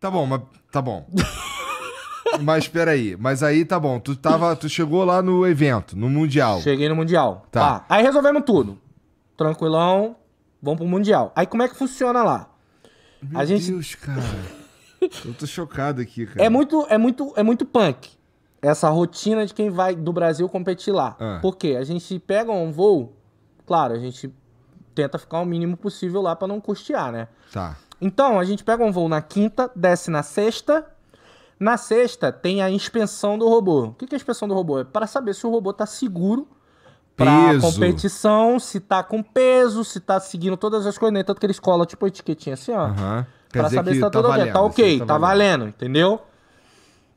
Tá bom, mas tá bom. mas peraí, mas aí tá bom. Tu, tava, tu chegou lá no evento, no Mundial. Cheguei no Mundial. Tá. Ah, aí resolvemos tudo. Tranquilão, vamos pro Mundial. Aí como é que funciona lá? Meu a gente... Deus, cara. Eu tô chocado aqui, cara. É muito, é muito, é muito punk. Essa rotina de quem vai do Brasil competir lá. Ah. Por quê? A gente pega um voo, claro, a gente tenta ficar o mínimo possível lá para não custear, né? Tá. Então, a gente pega um voo na quinta, desce na sexta. Na sexta tem a inspeção do robô. O que é a inspeção do robô? É para saber se o robô está seguro para competição, se tá com peso, se tá seguindo todas as coisas, né? Tanto que eles colam tipo etiquetinha assim, ó. Uhum. saber se tá, tá tudo tá valendo, ok. Tá assim, ok, tá, tá valendo. entendeu?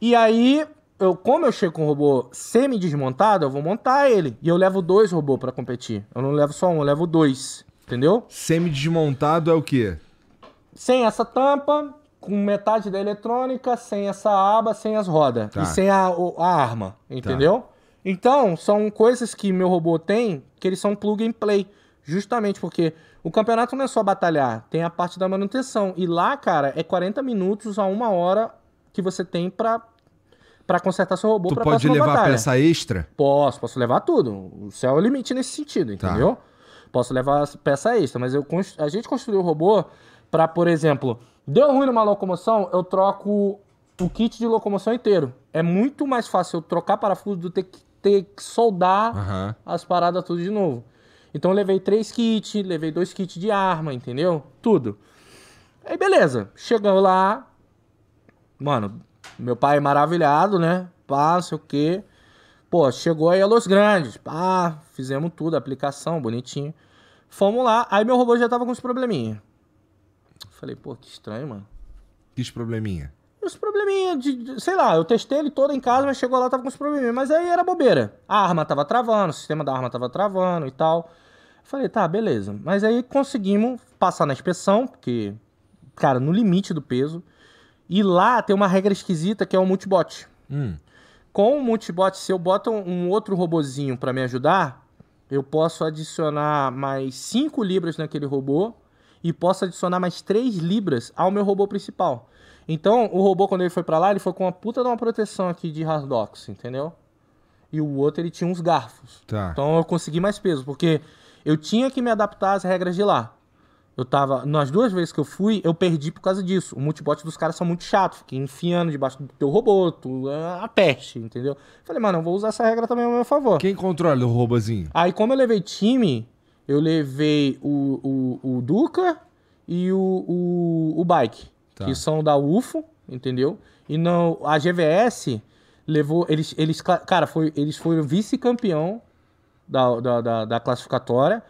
E aí, eu, como eu chego com um robô semi-desmontado, eu vou montar ele. E eu levo dois robôs para competir. Eu não levo só um, eu levo dois. Entendeu? Semi-desmontado é o quê? sem essa tampa, com metade da eletrônica, sem essa aba, sem as rodas tá. e sem a, a arma, tá. entendeu? Tá. Então, são coisas que meu robô tem que eles são plug and play. Justamente porque o campeonato não é só batalhar, tem a parte da manutenção. E lá, cara, é 40 minutos a uma hora que você tem pra, pra consertar seu robô tu pra pode levar batalha. peça extra? Posso, posso levar tudo. O céu é o limite nesse sentido, tá. entendeu? Tá. Posso levar peça extra, mas eu, a gente construiu o robô para, por exemplo, deu ruim numa locomoção, eu troco o kit de locomoção inteiro. É muito mais fácil eu trocar parafuso do que ter que soldar uhum. as paradas tudo de novo. Então eu levei três kits, levei dois kits de arma, entendeu? Tudo. Aí beleza, chegamos lá. Mano, meu pai é maravilhado, né? Pá, sei o quê. Pô, chegou aí a Los Grandes. Pá, fizemos tudo, aplicação, bonitinho. Fomos lá. Aí meu robô já tava com uns probleminhas Falei, pô, que estranho, mano. Que probleminha? Os probleminha de, de, sei lá, eu testei ele todo em casa, mas chegou lá tava com os probleminha, mas aí era bobeira. A arma tava travando, o sistema da arma tava travando e tal. Falei, tá, beleza. Mas aí conseguimos passar na inspeção, porque cara, no limite do peso. E lá tem uma regra esquisita que é o multibot. Hum. Com o multibot, se eu boto um outro robozinho para me ajudar, eu posso adicionar mais 5 libras naquele robô e posso adicionar mais 3 libras ao meu robô principal. Então, o robô, quando ele foi para lá, ele foi com uma puta de uma proteção aqui de hardbox, entendeu? E o outro, ele tinha uns garfos. Tá. Então, eu consegui mais peso, porque eu tinha que me adaptar às regras de lá. Eu tava. Nas duas vezes que eu fui, eu perdi por causa disso. O multibot dos caras são muito chatos, fiquei enfiando debaixo do teu robô, tu, é, a peste, entendeu? Falei, mano, eu vou usar essa regra também ao meu favor. Quem controla o robozinho? Aí, como eu levei time, eu levei o, o, o Duca e o, o, o Bike, tá. que são da UFO, entendeu? E não, a GVS levou. Eles, eles cara, foi, eles foram vice-campeão da, da, da, da, classificatória.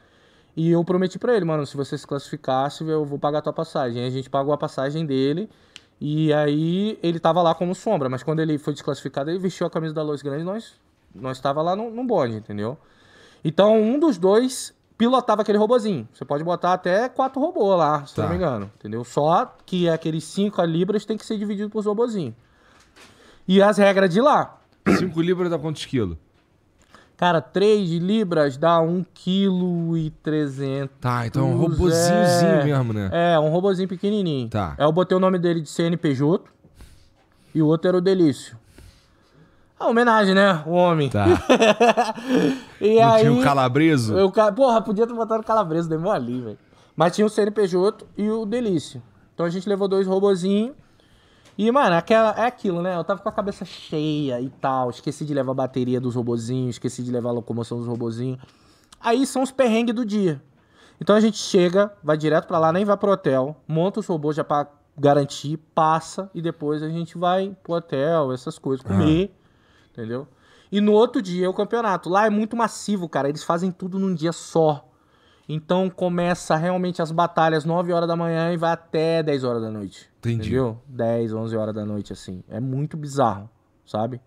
E eu prometi para ele, mano, se você se classificasse, eu vou pagar a tua passagem. a gente pagou a passagem dele. E aí ele tava lá como sombra, mas quando ele foi desclassificado, ele vestiu a camisa da Los Grande, nós nós tava lá no no bonde, entendeu? Então, um dos dois pilotava aquele robozinho. Você pode botar até quatro robôs lá, se tá. não me engano. Entendeu? Só que é aqueles cinco libras tem que ser dividido por robozinho. E as regras de lá. Cinco libras dá quantos quilos? Cara, três libras dá um quilo e trezentos Tá, então é um robozinhozinho é... mesmo, né? É, um robozinho pequenininho. Tá. Aí eu botei o nome dele de CNPJ e o outro era o Delício. A homenagem, né? O homem. Tá. e Não aí, tinha o calabreso? Eu, porra, podia ter botado o calabreso, deu ali, velho. Mas tinha o CNPJ e o Delício. Então a gente levou dois robozinhos. E, mano, aquela, é aquilo, né? Eu tava com a cabeça cheia e tal. Esqueci de levar a bateria dos robozinhos, esqueci de levar a locomoção dos robozinhos. Aí são os perrengues do dia. Então a gente chega, vai direto para lá, nem vai pro hotel, monta os robôs já pra garantir, passa e depois a gente vai pro hotel, essas coisas, ah. comer entendeu? E no outro dia é o campeonato. Lá é muito massivo, cara. Eles fazem tudo num dia só. Então começa realmente as batalhas 9 horas da manhã e vai até 10 horas da noite. Entendi. Entendeu? 10, 11 horas da noite, assim. É muito bizarro, sabe?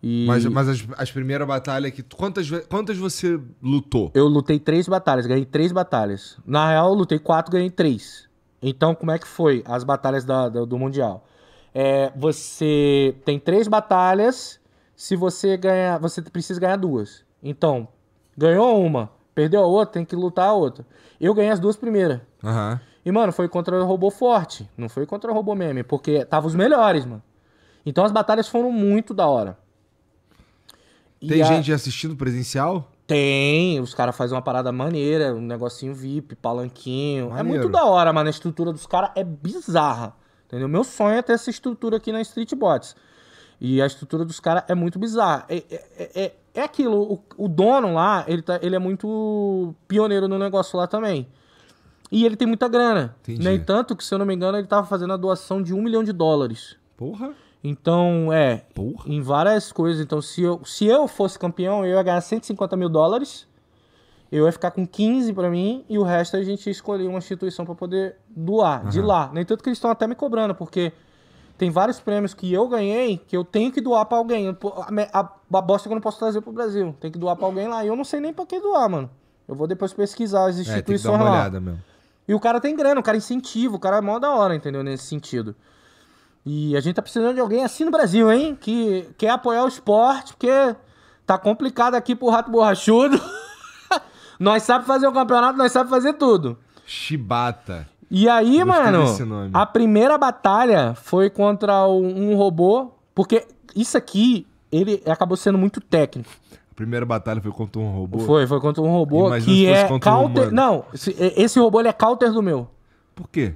E... Mas, mas as, as primeiras batalhas que. Quantas, quantas você lutou? Eu lutei três batalhas, ganhei três batalhas. Na real, eu lutei quatro, ganhei três. Então, como é que foi as batalhas da, da, do Mundial? É, você tem três batalhas. Se você ganhar, você precisa ganhar duas. Então, ganhou uma, perdeu a outra, tem que lutar a outra. Eu ganhei as duas primeiras. Uhum. E, mano, foi contra o robô forte. Não foi contra o robô meme, porque tava os melhores, mano. Então as batalhas foram muito da hora. E tem a... gente assistindo presencial? Tem, os caras fazem uma parada maneira, um negocinho VIP, palanquinho. É Maneiro. É muito da hora, mano. A estrutura dos caras é bizarra. Entendeu? Meu sonho é ter essa estrutura aqui na Street Bots. E a estrutura dos caras é muito bizarra. É, é, é, é, é aquilo, o, o, dono lá, ele, tá, ele é muito pioneiro no negócio lá também. E ele tem muita grana. Entendi. No entanto, que se eu não me engano, ele tava fazendo a doação de um milhão de dólares. Porra! Então, é. Porra. Em várias coisas. Então, se eu, se eu fosse campeão, eu ia ganhar 150 mil dólares eu ia ficar com 15 para mim e o resto a gente escolheu uma instituição para poder doar uhum. de lá. Nem tanto que eles estão até me cobrando, porque tem vários prêmios que eu ganhei que eu tenho que doar para alguém. A, a, a bosta que eu não posso trazer pro Brasil. Tem que doar para alguém lá. E eu não sei nem para que doar, mano. Eu vou depois pesquisar as instituições é, tem que dar uma lá. E o cara tem grana, o cara incentiva, o cara é mó da hora, entendeu? Nesse sentido. E a gente tá precisando de alguém assim no Brasil, hein? Que quer apoiar o esporte, porque tá complicado aqui pro Rato Borrachudo. Nós sabe fazer o campeonato, nós sabe fazer tudo. Chibata. E aí, Gostei mano, a primeira batalha foi contra um robô, porque isso aqui, ele acabou sendo muito técnico A primeira batalha foi contra um robô? Foi, foi contra um robô Imagina que é counter. Um não, esse robô ele é counter do meu. Por quê?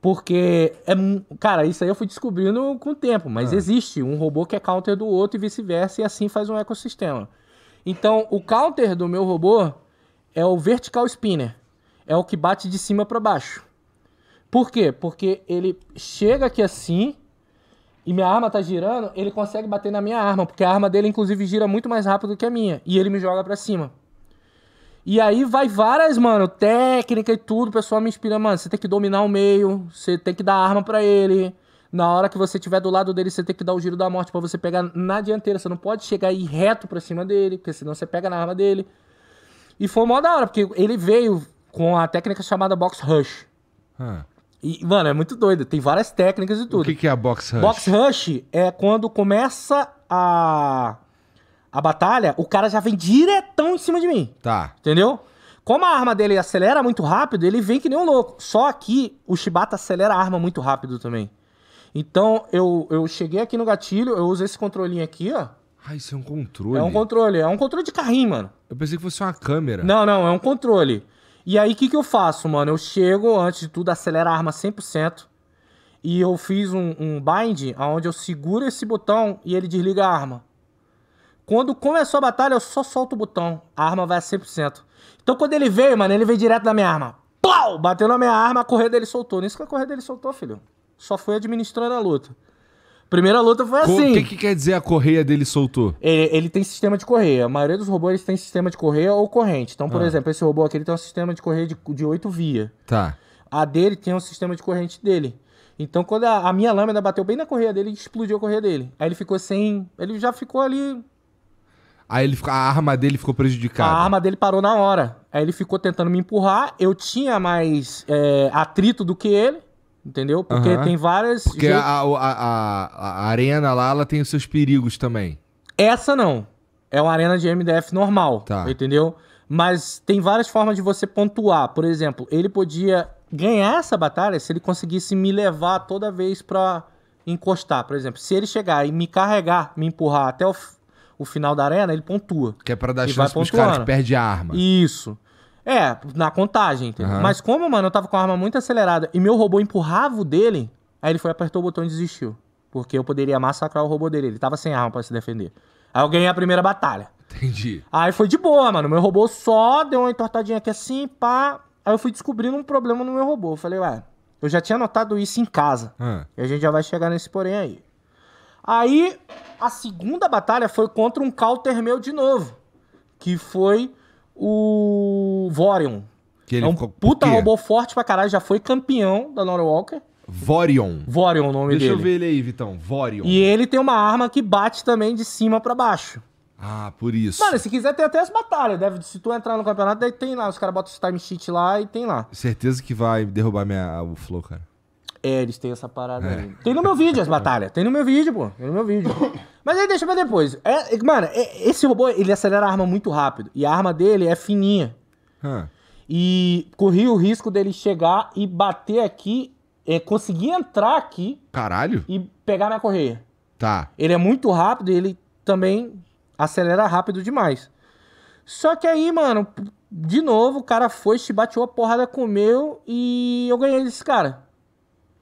Porque é, cara, isso aí eu fui descobrindo com o tempo, mas ah. existe um robô que é counter do outro e vice-versa e assim faz um ecossistema. Então, o counter do meu robô é o vertical spinner. É o que bate de cima para baixo. Por quê? Porque ele chega aqui assim e minha arma tá girando, ele consegue bater na minha arma, porque a arma dele inclusive gira muito mais rápido que a minha e ele me joga para cima. E aí vai várias, mano, técnica e tudo, o pessoal me inspira, mano, você tem que dominar o meio, você tem que dar arma para ele. Na hora que você estiver do lado dele, você tem que dar o giro da morte para você pegar na dianteira, você não pode chegar aí reto para cima dele, porque senão você pega na arma dele. E foi mó da hora, porque ele veio com a técnica chamada box rush. Ah. E, mano, é muito doido. Tem várias técnicas e tudo. O que, que é a box rush? Box rush é quando começa a, a batalha, o cara já vem diretão em cima de mim. Tá. Entendeu? Como a arma dele acelera muito rápido, ele vem que nem um louco. Só que o Shibata acelera a arma muito rápido também. Então, eu, eu cheguei aqui no gatilho, eu uso esse controlinho aqui, ó. Ah, isso é um controle. É um controle, é um controle de carrinho, mano. Eu pensei que fosse uma câmera. Não, não, é um controle. E aí, o que, que eu faço, mano? Eu chego, antes de tudo, acelera a arma 100%. E eu fiz um, um bind, onde eu seguro esse botão e ele desliga a arma. Quando começou a batalha, eu só solto o botão. A arma vai a 100%. Então, quando ele veio, mano, ele veio direto na minha arma. Plau! Bateu na minha arma, a corrida dele soltou. Nisso que a corrida dele soltou, filho. Só foi administrando a luta. Primeira luta foi assim. O que, que, quer dizer a correia dele soltou? Ele, ele, tem sistema de correia. A maioria dos robôs tem sistema de correia ou corrente. Então, por ah. exemplo, esse robô aqui ele tem um sistema de correia de, oito 8 via. Tá. A dele tem um sistema de corrente dele. Então, quando a, a minha lâmina bateu bem na correia dele, explodiu a correia dele. Aí ele ficou sem. Ele já ficou ali Aí ele, a arma dele ficou prejudicada. A arma dele parou na hora. Aí ele ficou tentando me empurrar. Eu tinha mais é, atrito do que ele. Entendeu? Porque tem várias. Porque a, a, a, a, arena lá ela tem os seus perigos também. Essa não. É uma arena de MDF normal. Tá. Entendeu? Mas tem várias formas de você pontuar. Por exemplo, ele podia ganhar essa batalha se ele conseguisse me levar toda vez pra encostar. Por exemplo, se ele chegar e me carregar, me empurrar até o, o final da arena, ele pontua. Que é pra dar chance pros caras que perde a arma. Isso. É, na contagem, entendeu? Uhum. Mas como, mano, eu tava com a arma muito acelerada e meu robô empurrava o dele, aí ele foi, apertou o botão e desistiu. Porque eu poderia massacrar o robô dele. Ele tava sem arma para se defender. Aí eu ganhei a primeira batalha. Entendi. Aí foi de boa, mano. Meu robô só deu uma entortadinha aqui assim, pá. Aí eu fui descobrindo um problema no meu robô. Eu falei, ué, eu já tinha notado isso em casa. Uhum. E a gente já vai chegar nesse porém aí. Aí, a segunda batalha foi contra um counter meu de novo. Que foi o Vorion. Que ele é um ficou... puta robô forte pra caralho, já foi campeão da Norwalker. Vorion. Vorion o nome Deixa dele. Deixa eu ver ele aí, Vitão. Vorion. E ele tem uma arma que bate também de cima para baixo. Ah, por isso. Mano, se quiser tem até as batalhas. Deve, se tu entrar no campeonato, daí tem lá. Os caras botam os time sheet lá e tem lá. Certeza que vai derrubar minha, o flow, cara. É, eles têm essa parada é. aí. Tem no meu vídeo as batalhas. Tem no meu vídeo, pô. Tem no meu vídeo. Mas aí deixa pra depois. É, mano, é, esse robô, ele acelera a arma muito rápido. E a arma dele é fininha. Hum. E corri o risco dele chegar e bater aqui, é, conseguir entrar aqui. Caralho. E pegar minha correia. Tá. Ele é muito rápido e ele também acelera rápido demais. Só que aí, mano, de novo, o cara foi, bateu a porrada, com o meu e eu ganhei desse cara.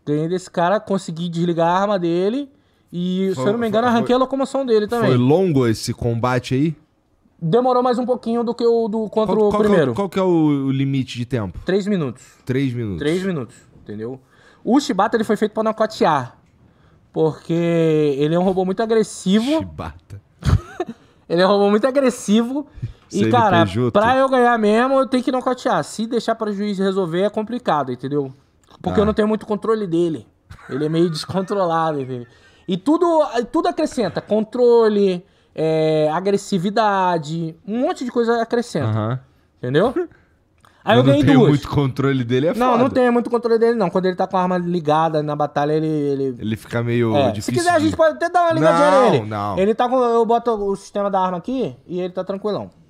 Ganhei desse cara, consegui desligar a arma dele. E, foi, se eu não me engano, foi, arranquei a locomoção dele também. Foi longo esse combate aí? Demorou mais um pouquinho do que o do contra qual, o é primeiro. qual que é o limite de tempo? Três minutos. Três minutos. Três minutos, entendeu? O Shibata ele foi feito para nocautear, Porque ele é um robô muito agressivo. Shibata. ele é um robô muito agressivo. e, cara, pra eu ganhar mesmo, eu tenho que nocautear. Se deixar para o juiz resolver, é complicado, entendeu? Porque ah. eu tá. não tenho muito controle dele. Ele é meio descontrolado, entendeu? E tudo, tudo acrescenta. Controle, é, agressividade, um monte de coisa acrescenta. Uhum. Entendeu? Aí eu, eu ganhei duas. Não tenho muito controle dele, é Não, foda. não tenho muito controle dele, não. Quando ele tá com a arma ligada na batalha, ele. Ele, ele fica meio é. difícil. Se quiser, de... a gente pode até dar uma ligadinha não, nele. Não, não. Ele tá com. Eu boto o sistema da arma aqui e ele tá tranquilão.